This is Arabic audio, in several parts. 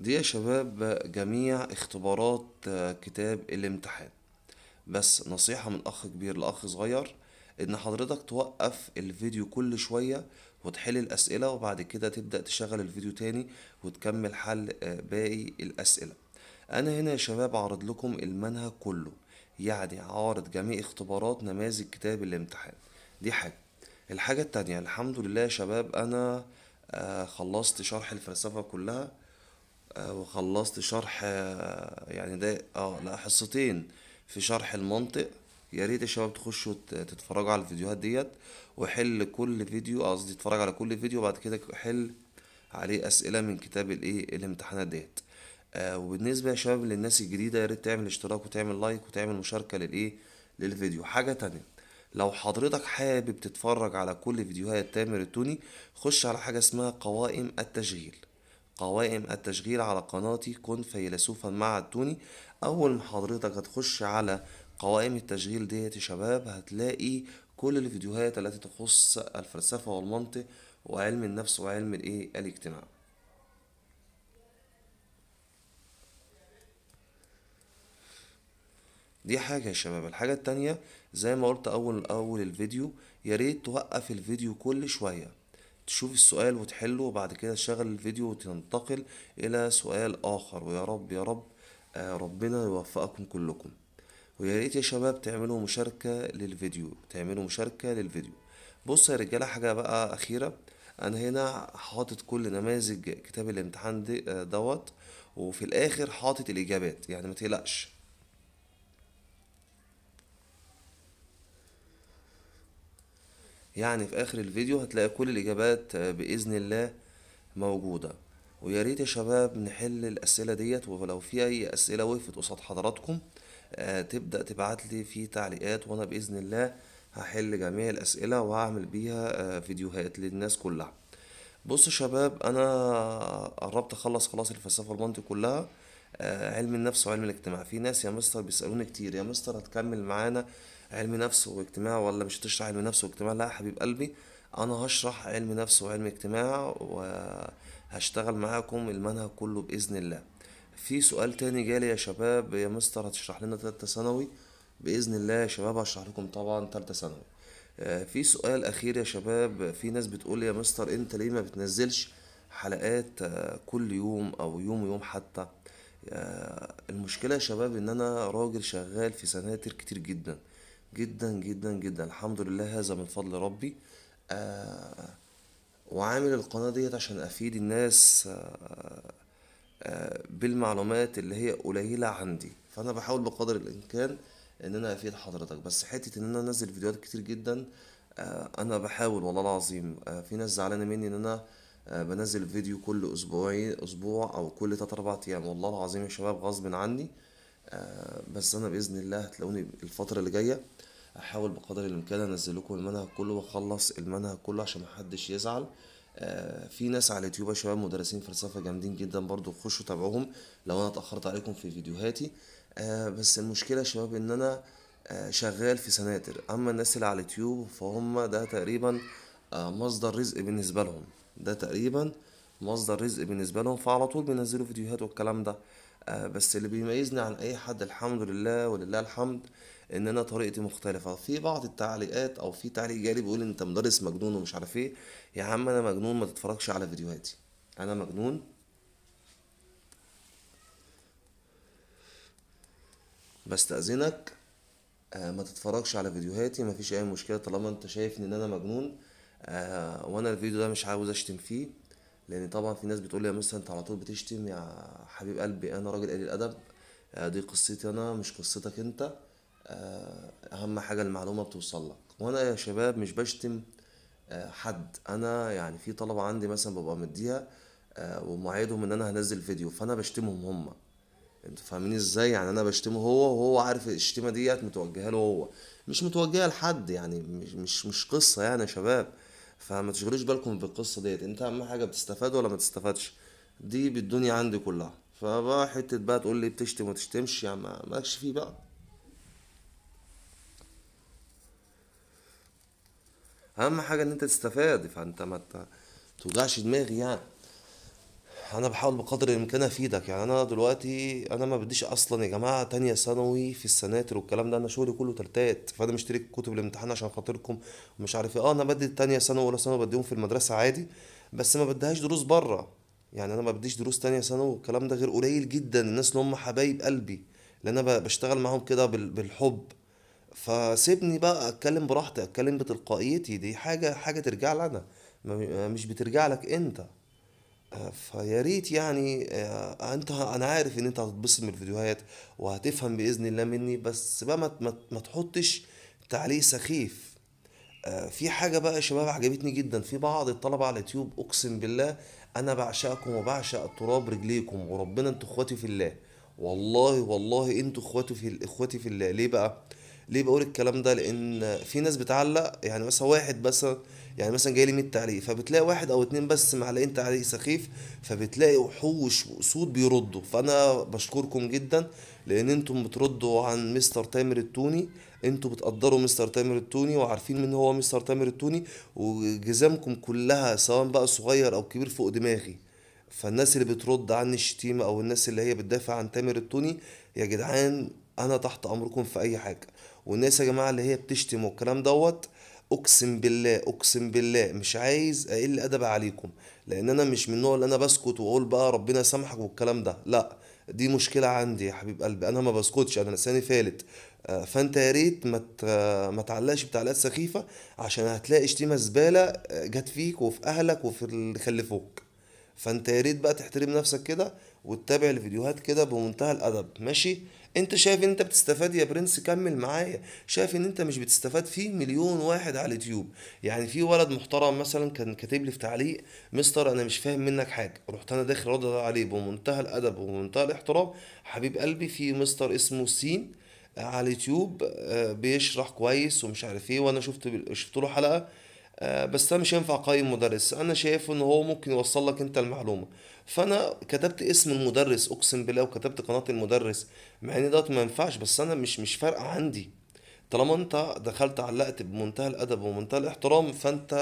دي يا شباب جميع اختبارات آه، كتاب الامتحان بس نصيحة من أخ كبير لأخ صغير إن حضرتك توقف الفيديو كل شوية وتحل الأسئلة وبعد كده تبدأ تشغل الفيديو تاني وتكمل حل آه، باقي الأسئلة أنا هنا يا شباب عرض لكم المنهج كله يعني عارض جميع اختبارات نماذج كتاب الامتحان دي حاجة الحاجة التانية الحمد لله يا شباب أنا آه، خلصت شرح الفلسفة كلها آه، وخلصت شرح آه، يعني ده اه لا حصتين في شرح المنطق يا ريت يا شباب تخشوا تتفرجوا على الفيديوهات ديت وحل كل فيديو آه، قصدي اتفرج على كل فيديو وبعد كده حل عليه اسئله من كتاب الايه الامتحانات ديت آه وبالنسبه يا شباب للناس الجديده يا ريت تعمل اشتراك وتعمل لايك وتعمل مشاركه للايه للفيديو حاجه تانية لو حضرتك حابب تتفرج على كل فيديوهات تامر التوني خش على حاجه اسمها قوائم التشغيل قوائم التشغيل على قناتي كن فيلسوفا مع التوني اول ما حضرتك هتخش على قوائم التشغيل ديت يا شباب هتلاقي كل الفيديوهات التي تخص الفلسفة والمنطق وعلم النفس وعلم الايه الاجتماع دي حاجة يا شباب الحاجة التانية زي ما قلت أول أول الفيديو ياريت توقف الفيديو كل شوية تشوف السؤال وتحله وبعد كده تشغل الفيديو وتنتقل الى سؤال اخر ويا رب يا رب آه، ربنا يوفقكم كلكم ويا ريت يا شباب تعملوا مشاركة للفيديو تعملوا مشاركة للفيديو بص يا رجالة حاجة بقى أخيرة أنا هنا حاطط كل نماذج كتاب الامتحان آه، دوت وفي الآخر حاطط الإجابات يعني ما تقلقش يعني في اخر الفيديو هتلاقي كل الاجابات آه، باذن الله موجوده ويا ريت يا شباب نحل الاسئله ديت ولو في اي اسئله وقفت قصاد حضراتكم آه، تبدا تبعت لي في تعليقات وانا باذن الله هحل جميع الاسئله وهعمل بيها آه، فيديوهات للناس كلها بص يا شباب انا قربت اخلص خلاص الفلسفه والمنطق كلها علم النفس وعلم الاجتماع في ناس يا مستر بيسالوني كتير يا مستر هتكمل معانا علم نفس واجتماع ولا مش هتشرح علم نفس واجتماع لا حبيب قلبي انا هشرح علم نفس وعلم اجتماع وهشتغل معاكم المنهج كله باذن الله في سؤال تاني جالي يا شباب يا مستر هتشرح لنا تالتة ثانوي باذن الله يا شباب هشرح لكم طبعا تالتة ثانوي آه، في سؤال اخير يا شباب في ناس بتقول يا مستر انت ليه ما بتنزلش حلقات آه، كل يوم او يوم ويوم حتى آه، المشكله يا شباب ان انا راجل شغال في سناتر كتير جدا جدا جدا جدا الحمد لله هذا من فضل ربي آه، وعامل القناة ديت عشان أفيد الناس آه، آه، بالمعلومات اللي هي قليلة عندي فأنا بحاول بقدر الإمكان إن أنا أفيد حضرتك بس حتة إن أنا أنزل فيديوهات كتير جدا أنا بحاول والله العظيم في ناس زعلانة مني إن أنا بنزل فيديو كل أسبوعين أسبوع أو كل تلات أربع أيام والله العظيم يا شباب غصب عني آه، بس انا باذن الله هتلاقوني الفتره اللي جايه احاول بقدر الامكان انزل لكم المنهج كله واخلص المنهج كله عشان محدش يزعل آه، في ناس على اليوتيوب يا شباب مدرسين فلسفه جامدين جدا برضو خشوا تابعوهم لو انا اتاخرت عليكم في فيديوهاتي آه، بس المشكله يا شباب ان انا شغال في سناتر اما الناس اللي على اليوتيوب فهم ده تقريبا مصدر رزق بالنسبه لهم ده تقريبا مصدر رزق بالنسبه لهم فعلى طول بينزلوا فيديوهات والكلام ده آه، بس اللي بيميزني عن اي حد الحمد لله ولله الحمد ان انا طريقتي مختلفه في بعض التعليقات او في تعليق جالي بيقول انت مدرس مجنون ومش عارف ايه يا عم انا مجنون ما تتفرجش على فيديوهاتي انا مجنون بستأذنك آه، ما تتفرجش على فيديوهاتي مفيش اي مشكله طالما انت شايف ان انا مجنون آه، وانا الفيديو ده مش عاوز اشتم فيه لان طبعا في ناس بتقول لي يا مستر انت على طول بتشتم يا حبيب قلبي انا راجل قليل ادب آه، دي قصتي انا مش قصتك انت آه، اهم حاجه المعلومه بتوصل لك وانا يا شباب مش بشتم آه، حد انا يعني في طلبه عندي مثلا ببقى مديها ومعيدهم ان انا هنزل فيديو فانا بشتمهم هم انتوا فاهمين ازاي يعني انا بشتمه هو وهو عارف الشتيمه ديت متوجهه له هو مش متوجهه لحد يعني مش مش مش قصه يعني يا شباب فما تشغلوش بالكم بالقصه ديت انت اهم حاجه بتستفاد ولا ما تستفادش دي بالدنيا عندي كلها فبقى حته بقى تقول لي بتشتم وتشتمش يعني مالكش فيه بقى اهم حاجه ان انت تستفاد فانت ما توجعش دماغي يعني انا بحاول بقدر الامكان افيدك يعني انا دلوقتي انا ما بديش اصلا يا جماعه تانية ثانوي في السناتر والكلام ده انا شغلي كله تلتات فانا مشتري كتب الامتحان عشان خاطركم ومش عارف ايه اه انا بدي تانية ثانوي ولا ثانوي بديهم في المدرسه عادي بس ما بديهاش دروس بره يعني انا ما بديش دروس تانية ثانوي والكلام ده غير قليل جدا الناس اللي هم حبايب قلبي اللي انا بشتغل معاهم كده بالحب فسيبني بقى اتكلم براحتي اتكلم بتلقائيتي دي حاجه حاجه ترجع لنا انا مش بترجع لك انت فيا ريت يعني آه، انت انا عارف ان انت هتتبسط من الفيديوهات وهتفهم باذن الله مني بس بقى ما تحطش تعليق سخيف آه، في حاجه بقى يا شباب عجبتني جدا في بعض الطلبه على اليوتيوب اقسم بالله انا بعشقكم وبعشق تراب رجليكم وربنا انتوا اخواتي في الله والله والله انتوا اخواتي في اخواتي في الله ليه بقى ليه بقول الكلام ده لان في ناس بتعلق يعني مثلا واحد بس يعني مثلا جاي لي 100 تعليق فبتلاقي واحد او اتنين بس معلقين تعليق سخيف فبتلاقي وحوش واسود بيردوا فانا بشكركم جدا لان انتم بتردوا عن مستر تامر التوني انتوا بتقدروا مستر تامر التوني وعارفين مين هو مستر تامر التوني وجزامكم كلها سواء بقى صغير او كبير فوق دماغي فالناس اللي بترد عن الشتيمه او الناس اللي هي بتدافع عن تامر التوني يا جدعان انا تحت امركم في اي حاجه والناس يا جماعه اللي هي بتشتم والكلام دوت اقسم بالله اقسم بالله مش عايز اقل ادب عليكم لان انا مش من النوع اللي انا بسكت واقول بقى ربنا يسامحك والكلام ده لا دي مشكله عندي يا حبيب قلبي انا ما بسكتش انا لساني فالت آه، فانت يا ريت ما ما تعلقش بتعليقات سخيفه عشان هتلاقي شتيمه زباله آه، جت فيك وفي اهلك وفي اللي خلفوك فانت يا ريت بقى تحترم نفسك كده وتتابع الفيديوهات كده بمنتهى الادب ماشي انت شايف ان انت بتستفاد يا برنس كمل معايا شايف ان انت مش بتستفاد فيه مليون واحد على اليوتيوب يعني في ولد محترم مثلا كان كاتب لي في تعليق مستر انا مش فاهم منك حاجه رحت انا داخل رد عليه بمنتهى الادب ومنتهى الاحترام حبيب قلبي في مستر اسمه سين آه، على اليوتيوب آه، بيشرح كويس ومش عارف ايه وانا شفت شفت له حلقه آه، بس انا مش هينفع اقيم مدرس انا شايف ان هو ممكن يوصل لك انت المعلومه فانا كتبت اسم المدرس اقسم بالله وكتبت قناه المدرس مع ان دوت ما ينفعش بس انا مش مش فارقه عندي طالما انت دخلت علقت بمنتهى الادب ومنتهى الاحترام فانت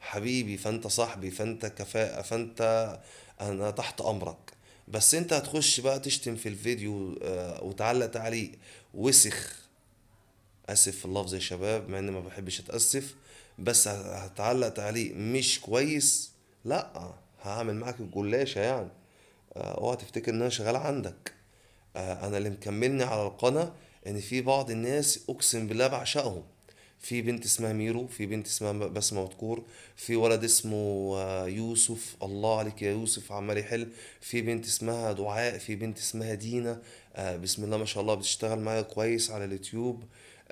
حبيبي فانت صاحبي فانت كفاءه فانت انا تحت امرك بس انت هتخش بقى تشتم في الفيديو آه، وتعلق تعليق وسخ اسف في اللفظ يا شباب مع اني ما بحبش اتاسف بس هتعلق تعليق مش كويس لا هعمل معاك الجلاشه يعني آه، اوعى تفتكر ان انا شغال عندك آه، انا اللي مكملني على القناه ان في بعض الناس اقسم بالله بعشقهم في بنت اسمها ميرو في بنت اسمها بسمه مذكور في ولد اسمه آه، يوسف الله عليك يا يوسف عمال يحل في بنت اسمها دعاء في بنت اسمها دينا بسم الله ما شاء الله بتشتغل معايا كويس على اليوتيوب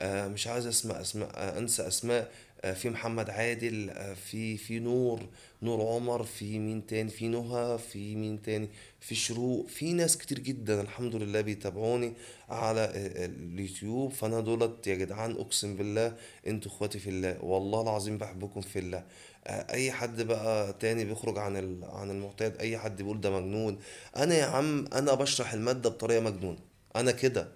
مش عايز اسمع اسماء انسى اسماء آه، في محمد عادل آه، في في نور نور عمر في مين تاني في نهى في مين تاني في شروق في ناس كتير جدا الحمد لله بيتابعوني على آه، اليوتيوب فانا دولت يا جدعان اقسم بالله انتوا اخواتي في الله والله العظيم بحبكم في الله اي حد بقى تاني بيخرج عن عن المعتاد اي حد بيقول ده مجنون انا يا عم انا بشرح الماده بطريقه مجنونه انا كده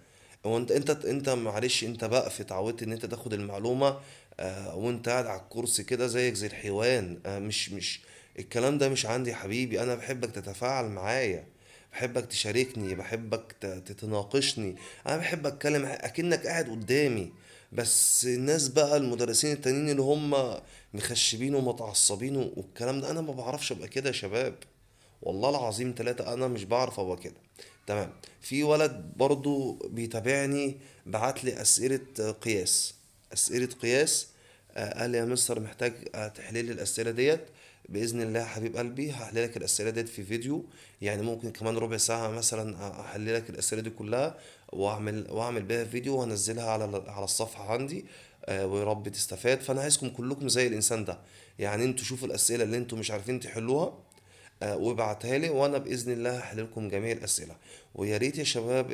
هو انت انت انت معلش انت بقى في اتعودت ان انت تاخد المعلومه آه، وانت قاعد على الكرسي كده زيك زي الحيوان آه، مش مش الكلام ده مش عندي يا حبيبي انا بحبك تتفاعل معايا بحبك تشاركني بحبك تتناقشني انا بحب اتكلم اكنك قاعد قدامي بس الناس بقى المدرسين التانيين اللي هم مخشبين ومتعصبين والكلام ده انا ما بعرفش ابقى كده يا شباب والله العظيم ثلاثة انا مش بعرف ابقى كده تمام في ولد برضو بيتابعني بعت لي اسئله قياس اسئله قياس قال آه، لي يا مستر محتاج آه، تحليل الاسئله ديت باذن الله يا حبيب قلبي هحلل لك الاسئله ديت في فيديو يعني ممكن كمان ربع ساعه مثلا احلل لك الاسئله دي كلها واعمل واعمل بيها فيديو وانزلها على على الصفحه عندي آه، ويا رب تستفاد فانا عايزكم كلكم زي الانسان ده يعني انتوا شوفوا الاسئله اللي انتوا مش عارفين تحلوها وابعتها لي وانا باذن الله هحل لكم جميع الاسئله ويا ريت يا شباب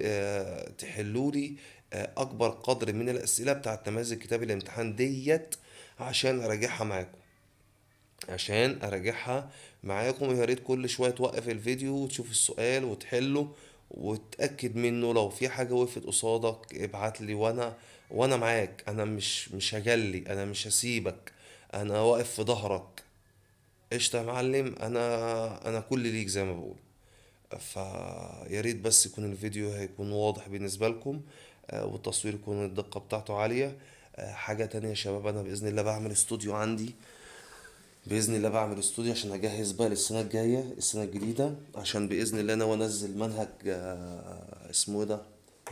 تحلوا لي اكبر قدر من الاسئله بتاعه نماذج كتاب الامتحان ديت عشان اراجعها معاكم عشان اراجعها معاكم يا ريت كل شويه توقف الفيديو وتشوف السؤال وتحله وتاكد منه لو في حاجه وقفت قصادك ابعت لي وانا وانا معاك انا مش مش هجلي انا مش هسيبك انا واقف في ظهرك قشطه يا معلم انا انا كل ليك زي ما بقول فيا ريت بس يكون الفيديو هيكون واضح بالنسبه لكم آه، والتصوير يكون الدقه بتاعته عاليه آه، حاجه تانية يا شباب انا باذن الله بعمل استوديو عندي باذن الله بعمل استوديو عشان اجهز بقى للسنه الجايه السنه الجديده عشان باذن الله انا وانزل منهج آه، اسمه إيه ده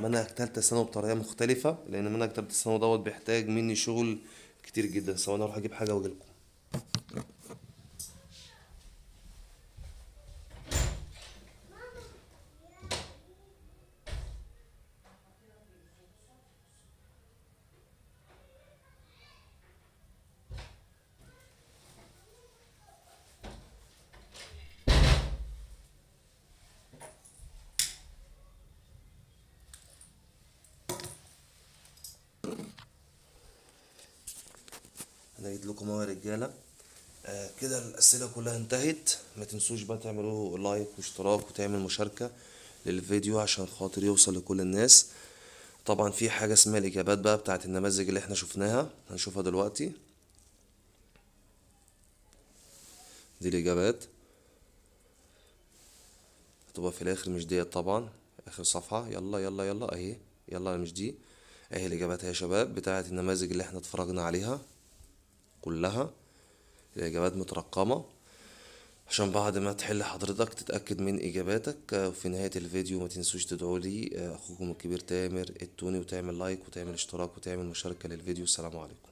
منهج تالتة ثانوي بطريقه مختلفه لان منهج تالتة ثانوي دوت بيحتاج مني شغل كتير جدا سواء انا اروح اجيب حاجه واجيلكم هنعيد لكم اهو يا رجاله آه كده الاسئله كلها انتهت ما تنسوش بقى تعملوا لايك واشتراك وتعمل مشاركه للفيديو عشان خاطر يوصل لكل الناس طبعا في حاجه اسمها الاجابات بقى بتاعه النماذج اللي احنا شفناها هنشوفها دلوقتي دي الاجابات هتبقى في الاخر مش ديت طبعا اخر صفحه يلا يلا يلا اهي يلا مش دي اهي الاجابات يا شباب بتاعه النماذج اللي احنا اتفرجنا عليها كلها الإجابات مترقمة عشان بعد ما تحل حضرتك تتأكد من إجاباتك وفي نهاية الفيديو ما تنسوش تدعو لي أخوكم الكبير تامر التوني وتعمل لايك وتعمل اشتراك وتعمل مشاركة للفيديو السلام عليكم